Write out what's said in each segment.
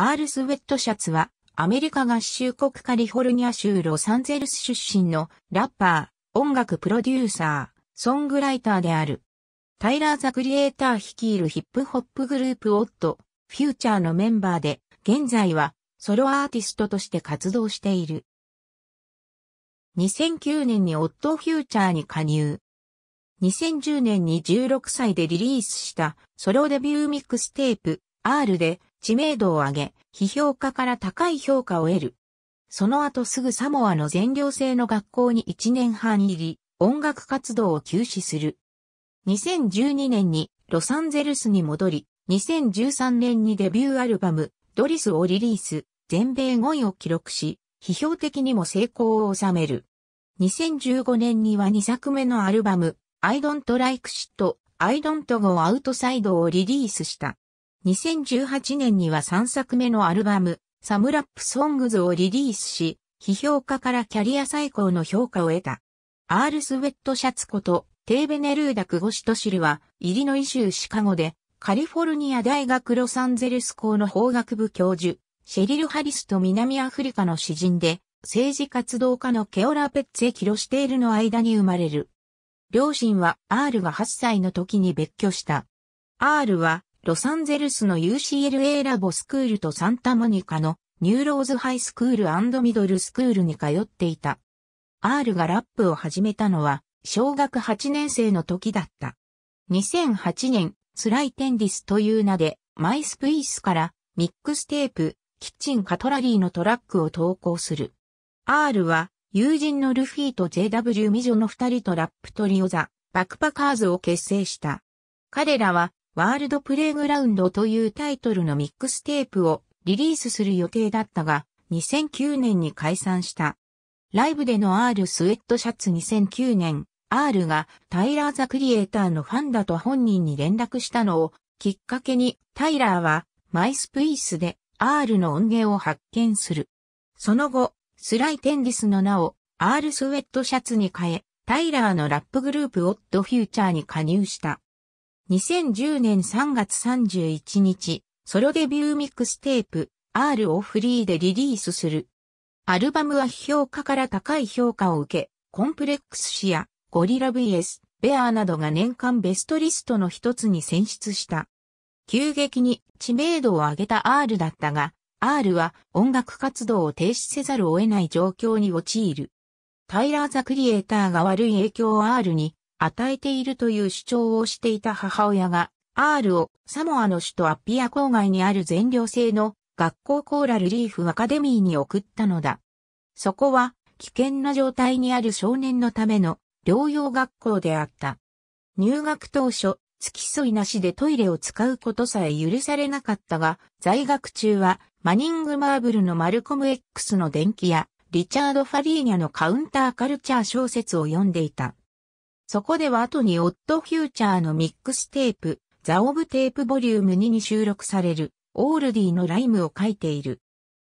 アールスウェットシャツは、アメリカ合衆国カリフォルニア州ロサンゼルス出身のラッパー、音楽プロデューサー、ソングライターである。タイラー・ザ・クリエイター率いるヒップホップグループオット、フューチャーのメンバーで、現在はソロアーティストとして活動している。2009年にオット・フューチャーに加入。2010年に16歳でリリースしたソロデビューミックステープ R で知名度を上げ、批評家から高い評価を得る。その後すぐサモアの全寮制の学校に1年半入り、音楽活動を休止する。2012年にロサンゼルスに戻り、2013年にデビューアルバム、ドリスをリリース、全米5位を記録し、批評的にも成功を収める。2015年には2作目のアルバム、I don't like shit, I don't go outside をリリースした。2018年には3作目のアルバム、サムラップソングズをリリースし、批評家からキャリア最高の評価を得た。アールスウェットシャツこと、テーベネルーダ・クゴシトシルは、イリノイ州シカゴで、カリフォルニア大学ロサンゼルス校の法学部教授、シェリル・ハリスと南アフリカの詩人で、政治活動家のケオラ・ペッツェ・キロシテールの間に生まれる。両親はアールが8歳の時に別居した。アールはロサンゼルスの UCLA ラボスクールとサンタモニカのニューローズハイスクールミドルスクールに通っていた。R がラップを始めたのは小学8年生の時だった。2008年、ラいテンディスという名で、マイスプイスからミックステープ、キッチンカトラリーのトラックを投稿する。R は友人のルフィと JW ミジョの二人とラップトリオザ、バックパカーズを結成した。彼らはワールドプレイグラウンドというタイトルのミックステープをリリースする予定だったが、2009年に解散した。ライブでの R スウェットシャツ2009年、R がタイラー・ザ・クリエイターのファンだと本人に連絡したのをきっかけにタイラーはマイスプイスで R の音源を発見する。その後、スライ・テンディスの名を R スウェットシャツに変え、タイラーのラップグループオッドフューチャーに加入した。2010年3月31日、ソロデビューミックステープ、R をフリーでリリースする。アルバムは批評家から高い評価を受け、コンプレックス誌やゴリラ VS、ベアーなどが年間ベストリストの一つに選出した。急激に知名度を上げた R だったが、R は音楽活動を停止せざるを得ない状況に陥る。タイラー・ザ・クリエイターが悪い影響を R に与えているという主張をしていた母親が、R をサモアの首都アッピア郊外にある全寮制の学校コーラルリーフアカデミーに送ったのだ。そこは危険な状態にある少年のための療養学校であった。入学当初、付き添いなしでトイレを使うことさえ許されなかったが、在学中はマニング・マーブルのマルコム X の電気やリチャード・ファリーニャのカウンターカルチャー小説を読んでいた。そこでは後にオッドフューチャーのミックステープ、ザ・オブ・テープ・ボリューム2に収録される、オールディのライムを書いている。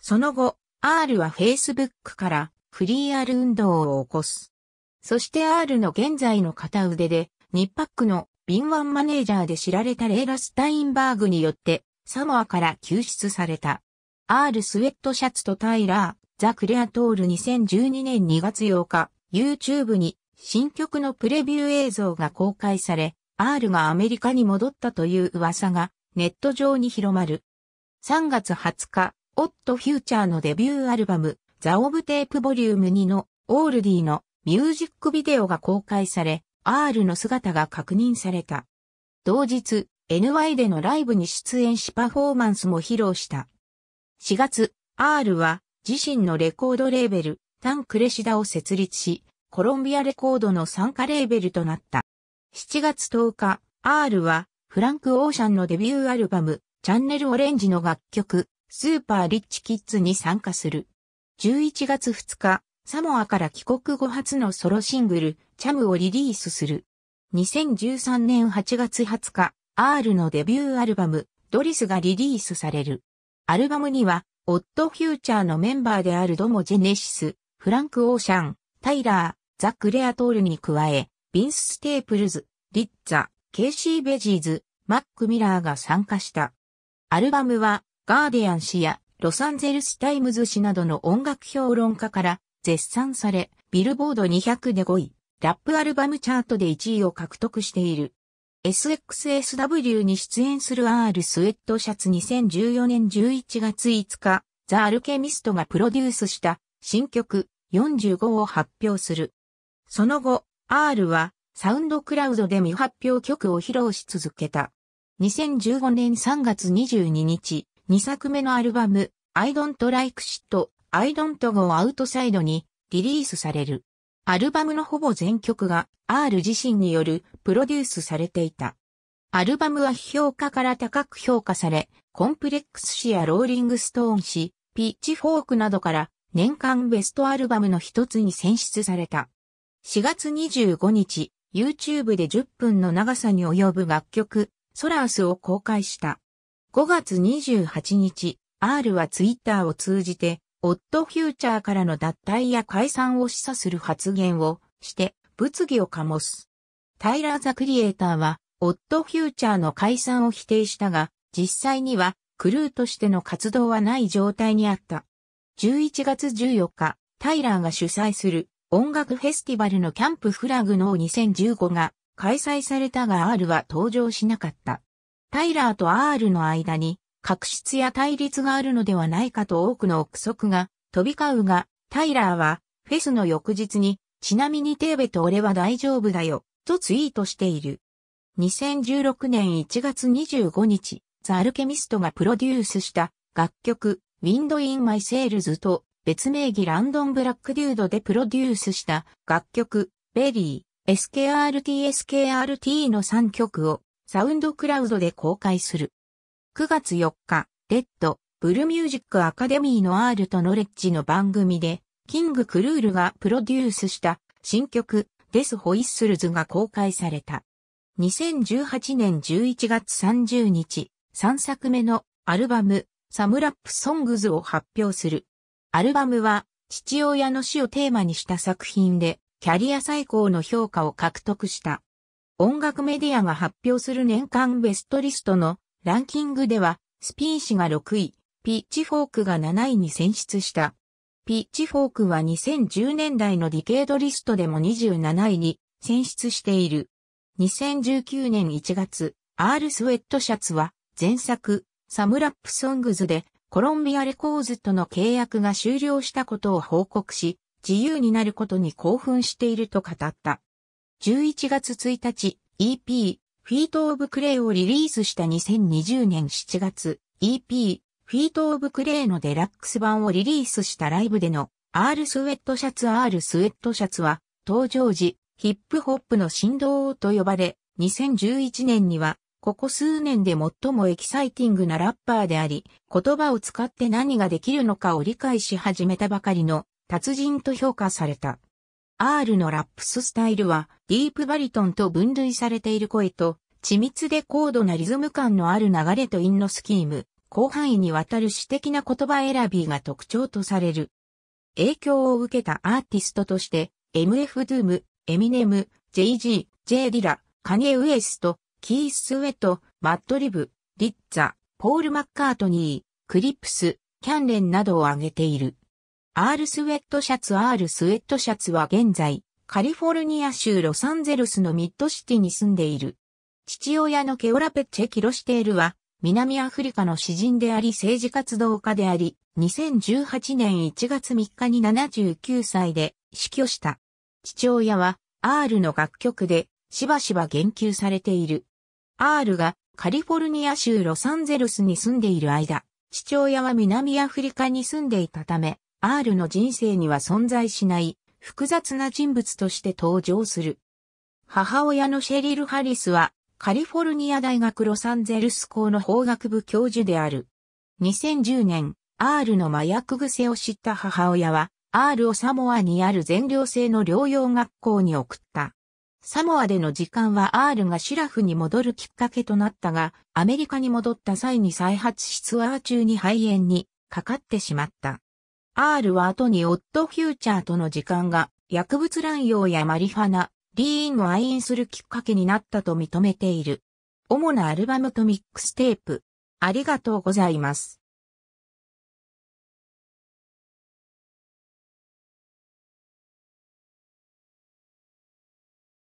その後、R は Facebook からフリーアル運動を起こす。そして R の現在の片腕で、ニッパックの敏腕マネージャーで知られたレーラ・スタインバーグによって、サモアから救出された。R スウェットシャツとタイラー、ザ・クレアトール2012年2月8日、YouTube に新曲のプレビュー映像が公開され、R がアメリカに戻ったという噂がネット上に広まる。3月20日、オットフューチャーのデビューアルバム、ザ・オブ・テープ・ボリューム2のオールディのミュージックビデオが公開され、R の姿が確認された。同日、NY でのライブに出演しパフォーマンスも披露した。4月、R は自身のレコードレーベル、タン・クレシダを設立し、コロンビアレコードの参加レーベルとなった。7月10日、R は、フランク・オーシャンのデビューアルバム、チャンネルオレンジの楽曲、スーパーリッチキッズに参加する。11月2日、サモアから帰国後初のソロシングル、チャムをリリースする。2013年8月20日、R のデビューアルバム、ドリスがリリースされる。アルバムには、オッド・フューチャーのメンバーであるドモ・ジェネシス、フランク・オーシャン、タイラー、ザ・クレアトールに加え、ビンス・ステープルズ、リッツァ、ケイシー・ベジーズ、マック・ミラーが参加した。アルバムは、ガーディアン誌やロサンゼルス・タイムズ誌などの音楽評論家から絶賛され、ビルボード200で5位、ラップアルバムチャートで1位を獲得している。SXSW に出演する R スウェットシャツ2014年11月5日、ザ・アルケミストがプロデュースした新曲45を発表する。その後、R はサウンドクラウドで未発表曲を披露し続けた。2015年3月22日、2作目のアルバム、I Don't Like Shit, I Don't Go Outside にリリースされる。アルバムのほぼ全曲が R 自身によるプロデュースされていた。アルバムは評価から高く評価され、コンプレックス誌やローリングストーン誌、ピッチフォークなどから年間ベストアルバムの一つに選出された。4月25日、YouTube で10分の長さに及ぶ楽曲、ソラースを公開した。5月28日、R は Twitter を通じて、オッドフューチャーからの脱退や解散を示唆する発言をして、物議を醸す。タイラー・ザ・クリエイターは、オッドフューチャーの解散を否定したが、実際には、クルーとしての活動はない状態にあった。11月14日、タイラーが主催する音楽フェスティバルのキャンプフラグの2015が開催されたが R は登場しなかった。タイラーと R の間に、確執や対立があるのではないかと多くの憶測が飛び交うが、タイラーはフェスの翌日に、ちなみにテーベと俺は大丈夫だよ、とツイートしている。2016年1月25日、ザ・アルケミストがプロデュースした楽曲、Wind in My s a ルズ s と別名義ランドンブラックデュードでプロデュースした楽曲、ベリー、SKRTSKRT の3曲をサウンドクラウドで公開する。9月4日、レッド、ブルミュージックアカデミーのアールとノレッジの番組で、キング・クルールがプロデュースした新曲、デス・ホイッスルズが公開された。2018年11月30日、3作目のアルバム、サムラップソングズを発表する。アルバムは父親の死をテーマにした作品でキャリア最高の評価を獲得した。音楽メディアが発表する年間ベストリストのランキングではスピン氏が6位、ピッチフォークが7位に選出した。ピッチフォークは2010年代のディケードリストでも27位に選出している。2019年1月、アールスウェットシャツは前作、サムラップソングズでコロンビアレコーズとの契約が終了したことを報告し、自由になることに興奮していると語った。11月1日、EP、フィート・オブ・クレイをリリースした2020年7月、EP、フィート・オブ・クレイのデラックス版をリリースしたライブでの R スウェットシャツ R スウェットシャツは、登場時、ヒップホップの振動と呼ばれ、2011年にはここ数年で最もエキサイティングなラッパーであり、言葉を使って何ができるのかを理解し始めたばかりの達人と評価された。R のラップススタイルは、ディープバリトンと分類されている声と、緻密で高度なリズム感のある流れとインのスキーム、広範囲にわたる詩的な言葉選びが特徴とされる。影響を受けたアーティストとして、MF ドゥーム、エミネム、JG、J ディラ、カニエ・ウエスト、キース・ウェット、マット・リブ、リッツァ、ポール・マッカートニー、クリップス、キャンレンなどを挙げている。アールスウェットシャツアールスウェットシャツは現在、カリフォルニア州ロサンゼルスのミッドシティに住んでいる。父親のケオラペッチェ・キロシテールは、南アフリカの詩人であり政治活動家であり、2018年1月3日に79歳で死去した。父親は、アールの楽曲で、しばしば言及されている。R がカリフォルニア州ロサンゼルスに住んでいる間、父親は南アフリカに住んでいたため、R の人生には存在しない複雑な人物として登場する。母親のシェリル・ハリスはカリフォルニア大学ロサンゼルス校の法学部教授である。2010年、R の麻薬癖を知った母親は、R をサモアにある全寮制の療養学校に送った。サモアでの時間はアールがシュラフに戻るきっかけとなったが、アメリカに戻った際に再発しツアー中に肺炎にかかってしまった。アールは後にオットフューチャーとの時間が薬物乱用やマリファナ、リーンを愛飲するきっかけになったと認めている。主なアルバムとミックステープ。ありがとうございます。